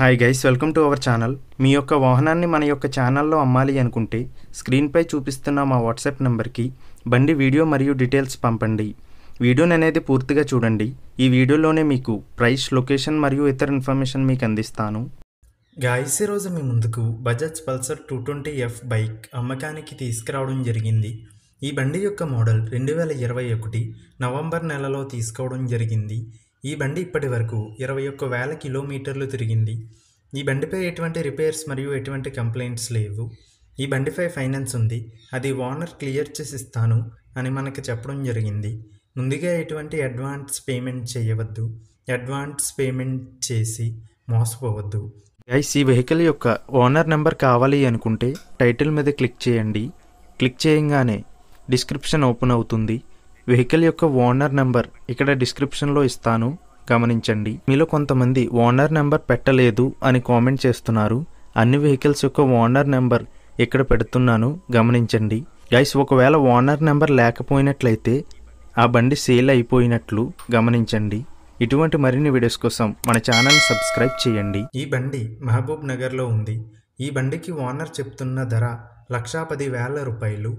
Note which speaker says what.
Speaker 1: hi guys welcome to our channel మీ యొక్క వాహనాన్ని మన యొక్క ఛానల్లో అమ్మాలి అనుకుంటే స్క్రీన్పై చూపిస్తున్న మా వాట్సాప్ నెంబర్కి బండి వీడియో మరియు డీటెయిల్స్ పంపండి వీడియోని అనేది పూర్తిగా చూడండి ఈ వీడియోలోనే మీకు ప్రైస్ లొకేషన్ మరియు ఇతర ఇన్ఫర్మేషన్ మీకు అందిస్తాను గాయస్ ఈరోజు మీ ముందుకు Bajaj Pulsar two twenty F bike అమ్మకానికి తీసుకురావడం జరిగింది ఈ బండి యొక్క మోడల్ రెండు వేల ఇరవై ఒకటి నవంబర్ నెలలో తీసుకోవడం జరిగింది ఈ బండి ఇప్పటి వరకు ఇరవై ఒక్క వేల కిలోమీటర్లు తిరిగింది ఈ బండిపై ఎటువంటి రిపేర్స్ మరియు ఎటువంటి కంప్లైంట్స్ లేవు ఈ బండిపై ఫైనాన్స్ ఉంది అది ఓనర్ క్లియర్ చేసి ఇస్తాను అని మనకు చెప్పడం జరిగింది ముందుగా ఎటువంటి అడ్వాన్స్ పేమెంట్ చేయవద్దు అడ్వాన్స్ పేమెంట్ చేసి మోసపోవద్దు గైస్ ఈ వెహికల్ యొక్క ఓనర్ నెంబర్ కావాలి అనుకుంటే టైటిల్ మీద క్లిక్ చేయండి క్లిక్ చేయంగానే డిస్క్రిప్షన్ ఓపెన్ అవుతుంది వెహికల్ యొక్క ఓనర్ నెంబర్ ఇక్కడ డిస్క్రిప్షన్లో ఇస్తాను గమనించండి మీలో కొంతమంది ఓనర్ నెంబర్ పెట్టలేదు అని కామెంట్ చేస్తున్నారు అన్ని వెహికల్స్ యొక్క ఓనర్ నెంబర్ ఇక్కడ పెడుతున్నాను గమనించండి గైస్ ఒకవేళ ఓనర్ నెంబర్ లేకపోయినట్లయితే ఆ బండి సేల్ అయిపోయినట్లు గమనించండి ఇటువంటి మరిన్ని వీడియోస్ కోసం మన ఛానల్ సబ్స్క్రైబ్ చేయండి ఈ బండి మహబూబ్ నగర్లో ఉంది ఈ బండికి ఓనర్ చెప్తున్న ధర లక్షా పది వేల రూపాయలు